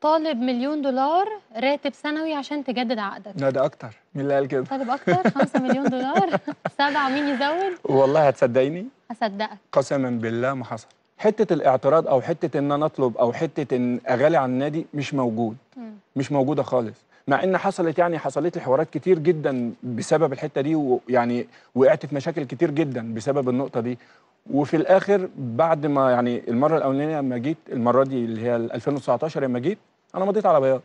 طالب مليون دولار راتب سنوي عشان تجدد عقدك لا ده اكتر مين اللي قال كده طالب اكتر 5 مليون دولار سبعة مين يزود والله هتصدقيني هصدقك قسما بالله ما حصل حته الاعتراض او حته ان انا اطلب او حته ان اغالي على النادي مش موجود م. مش موجوده خالص مع ان حصلت يعني حصلت لي حوارات كتير جدا بسبب الحته دي ويعني وقعت في مشاكل كتير جدا بسبب النقطه دي وفي الاخر بعد ما يعني المره الاولانيه لما جيت المره دي اللي هي 2019 لما جيت انا مضيت على بياض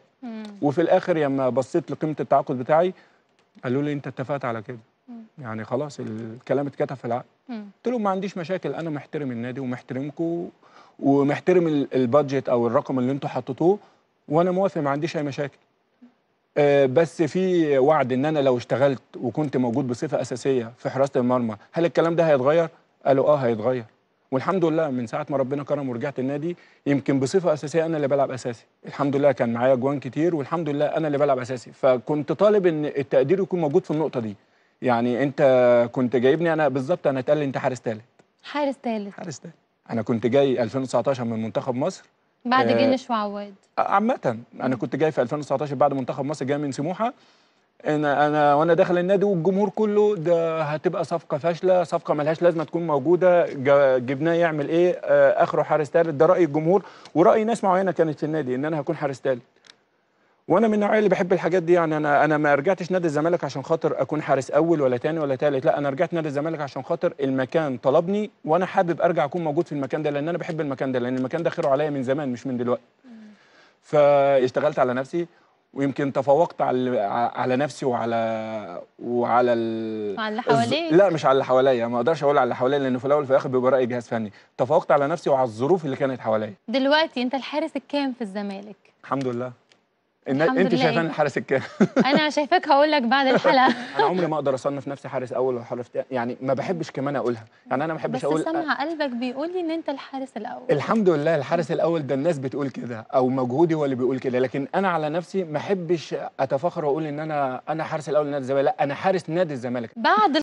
وفي الاخر لما بصيت لقيمه التعاقد بتاعي قالوا لي انت اتفقت على كده يعني خلاص الكلام اتكتب في العقد قلت لهم ما عنديش مشاكل انا محترم النادي ومحترمكم ومحترم البادجت او الرقم اللي انتم حطيتوه وانا موافق ما عنديش اي مشاكل أه بس في وعد ان انا لو اشتغلت وكنت موجود بصفه اساسيه في حراسه المرمى هل الكلام ده هيتغير قالوا اه هيتغير والحمد لله من ساعه ما ربنا كرم ورجعت النادي يمكن بصفه اساسيه انا اللي بلعب اساسي الحمد لله كان معايا جوان كتير والحمد لله انا اللي بلعب اساسي فكنت طالب ان التقدير يكون موجود في النقطه دي يعني انت كنت جايبني انا بالظبط انا اتقال لي انت حارس ثالث حارس ثالث حارس ثالث انا كنت جاي 2019 من منتخب مصر بعد جنش آه، وعواد عامة انا كنت جاي في 2019 بعد منتخب مصر جاي من سموحه انا انا وانا داخل النادي والجمهور كله ده هتبقى صفقه فاشله صفقه ملهاش لازمه تكون موجوده جبناه يعمل ايه آه، اخره حارس ثالث ده راي الجمهور وراي ناس معينه كانت في النادي ان انا هكون حارس ثالث وانا من النوعيه اللي بحب الحاجات دي يعني انا انا ما رجعتش نادي الزمالك عشان خاطر اكون حارس اول ولا تاني ولا تالت لا انا رجعت نادي الزمالك عشان خاطر المكان طلبني وانا حابب ارجع اكون موجود في المكان ده لان انا بحب المكان ده لان المكان ده خيره عليا من زمان مش من دلوقتي فاشتغلت على نفسي ويمكن تفوقت على على نفسي وعلى وعلى ال... على اللي حواليك لا مش على اللي حواليا ما اقدرش اقول على اللي حواليا لان في الاول وفي الاخر بيبقى راي جهاز فني تفوقت على نفسي وعلى الظروف اللي كانت حواليا دلوقتي انت الحارس الكام في الزمالك الحمد لله انت شايفاني الحارس الكام انا شايفاك هقول لك بعد الحلقه انا عمري ما اقدر اصنف نفسي حارس اول ولا حارس يعني ما بحبش كمان اقولها يعني انا ما بحبش اقول بس سامع قلبك بيقول لي ان انت الحارس الاول الحمد لله الحارس الاول ده الناس بتقول كده او مجهودي هو اللي بيقول كده لكن انا على نفسي ما بحبش اتفاخر واقول ان انا انا حارس الاول لنادي الزمالك لا انا حارس نادي الزمالك بعد